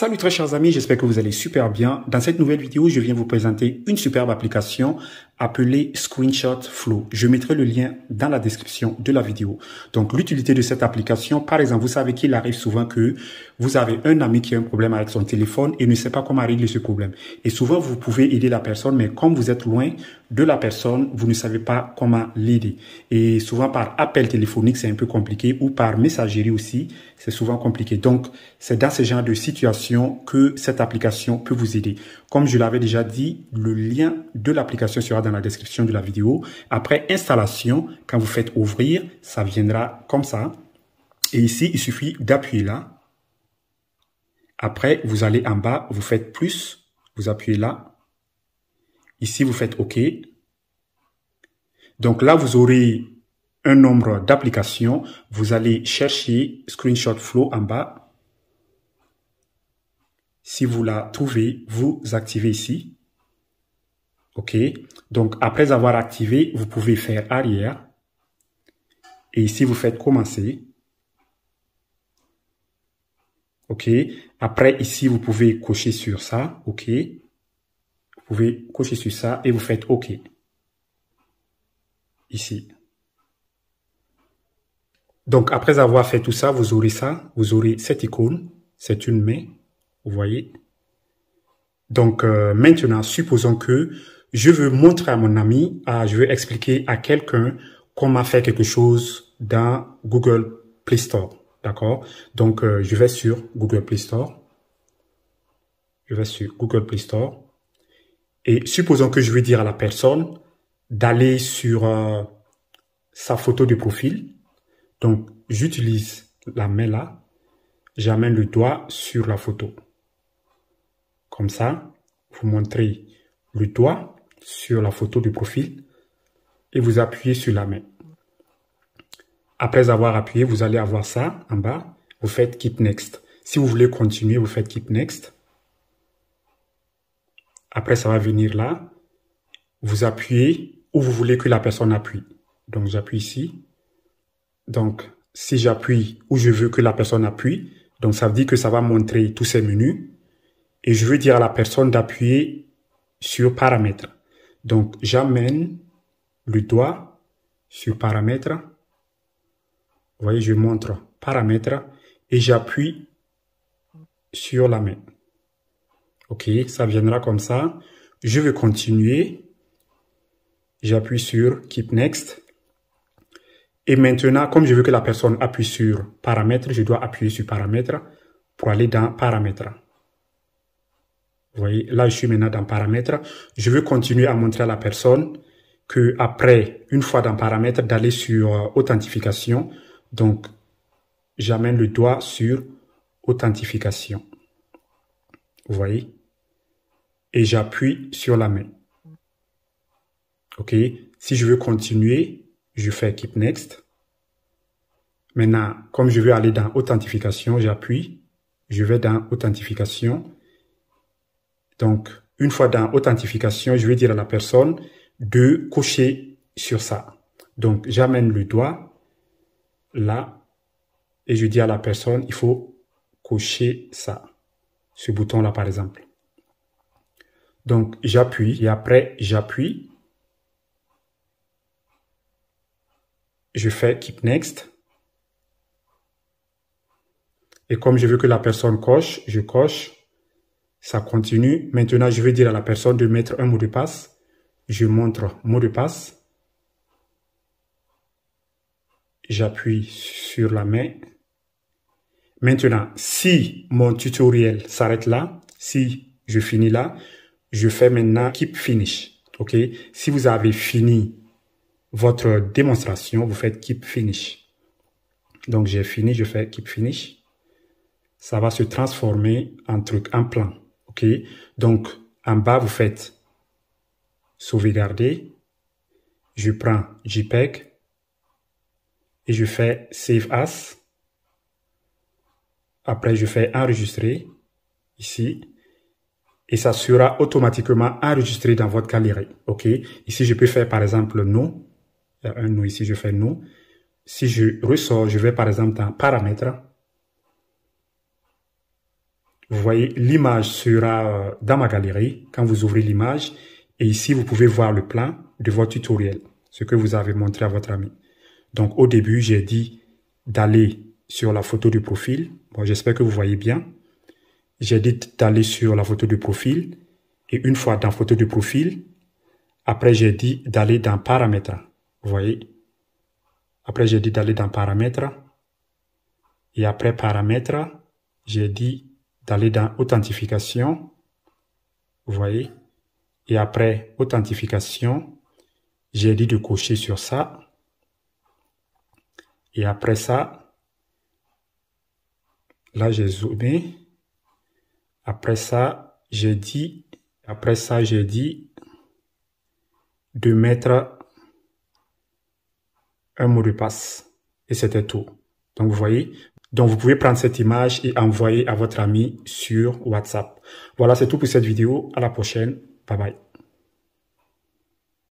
Salut très chers amis, j'espère que vous allez super bien. Dans cette nouvelle vidéo, je viens vous présenter une superbe application appelé Screenshot Flow. Je mettrai le lien dans la description de la vidéo. Donc, l'utilité de cette application, par exemple, vous savez qu'il arrive souvent que vous avez un ami qui a un problème avec son téléphone et ne sait pas comment régler ce problème. Et souvent, vous pouvez aider la personne, mais comme vous êtes loin de la personne, vous ne savez pas comment l'aider. Et souvent, par appel téléphonique, c'est un peu compliqué ou par messagerie aussi, c'est souvent compliqué. Donc, c'est dans ce genre de situation que cette application peut vous aider. Comme je l'avais déjà dit, le lien de l'application sera dans la description de la vidéo. Après installation, quand vous faites ouvrir, ça viendra comme ça. Et ici, il suffit d'appuyer là. Après, vous allez en bas, vous faites plus, vous appuyez là. Ici, vous faites OK. Donc là, vous aurez un nombre d'applications. Vous allez chercher Screenshot Flow en bas. Si vous la trouvez, vous activez ici. OK Donc, après avoir activé, vous pouvez faire arrière. Et ici, vous faites commencer. OK Après, ici, vous pouvez cocher sur ça. OK Vous pouvez cocher sur ça et vous faites OK. Ici. Donc, après avoir fait tout ça, vous aurez ça. Vous aurez cette icône. C'est une main. Vous voyez Donc, euh, maintenant, supposons que je veux montrer à mon ami, je veux expliquer à quelqu'un qu'on m'a fait quelque chose dans Google Play Store. D'accord Donc, euh, je vais sur Google Play Store. Je vais sur Google Play Store. Et supposons que je veux dire à la personne d'aller sur euh, sa photo de profil. Donc, j'utilise la main là. J'amène le doigt sur la photo. Comme ça, vous montrez le doigt sur la photo du profil et vous appuyez sur la main. Après avoir appuyé, vous allez avoir ça en bas. Vous faites Keep Next. Si vous voulez continuer, vous faites Keep Next. Après, ça va venir là. Vous appuyez où vous voulez que la personne appuie. Donc, j'appuie ici. Donc, si j'appuie où je veux que la personne appuie, donc ça veut dire que ça va montrer tous ces menus. Et je veux dire à la personne d'appuyer sur paramètres. Donc, j'amène le doigt sur paramètres. Vous voyez, je montre paramètres et j'appuie sur la main. Ok, ça viendra comme ça. Je vais continuer. J'appuie sur Keep Next. Et maintenant, comme je veux que la personne appuie sur paramètres, je dois appuyer sur paramètres pour aller dans paramètres. Vous voyez, là, je suis maintenant dans paramètres. Je veux continuer à montrer à la personne que après, une fois dans paramètres, d'aller sur euh, authentification. Donc, j'amène le doigt sur authentification. Vous voyez? Et j'appuie sur la main. OK? Si je veux continuer, je fais Keep Next. Maintenant, comme je veux aller dans authentification, j'appuie. Je vais dans authentification. Donc, une fois dans authentification, je vais dire à la personne de cocher sur ça. Donc, j'amène le doigt là et je dis à la personne, il faut cocher ça, ce bouton-là par exemple. Donc, j'appuie et après, j'appuie. Je fais Keep Next. Et comme je veux que la personne coche, je coche. Ça continue. Maintenant, je vais dire à la personne de mettre un mot de passe. Je montre mot de passe. J'appuie sur la main. Maintenant, si mon tutoriel s'arrête là, si je finis là, je fais maintenant Keep Finish. OK Si vous avez fini votre démonstration, vous faites Keep Finish. Donc, j'ai fini, je fais Keep Finish. Ça va se transformer en truc, en plan. OK Donc, en bas, vous faites sauvegarder. Je prends JPEG et je fais Save As. Après, je fais enregistrer ici et ça sera automatiquement enregistré dans votre galerie. OK Ici, je peux faire par exemple nous. Il y a un nous ici, je fais nous. Si je ressors, je vais par exemple dans paramètres vous voyez, l'image sera euh, dans ma galerie quand vous ouvrez l'image. Et ici, vous pouvez voir le plan de votre tutoriel, ce que vous avez montré à votre ami. Donc, au début, j'ai dit d'aller sur la photo du profil. Bon, j'espère que vous voyez bien. J'ai dit d'aller sur la photo du profil. Et une fois dans photo du profil, après, j'ai dit d'aller dans paramètres. Vous voyez? Après, j'ai dit d'aller dans paramètres. Et après paramètres, j'ai dit d'aller dans authentification. Vous voyez? Et après authentification, j'ai dit de cocher sur ça. Et après ça, là, j'ai zoomé. Après ça, j'ai dit, après ça, j'ai dit de mettre un mot de passe. Et c'était tout. Donc, vous voyez, donc, vous pouvez prendre cette image et envoyer à votre ami sur WhatsApp. Voilà, c'est tout pour cette vidéo. À la prochaine. Bye bye.